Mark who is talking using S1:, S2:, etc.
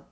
S1: 나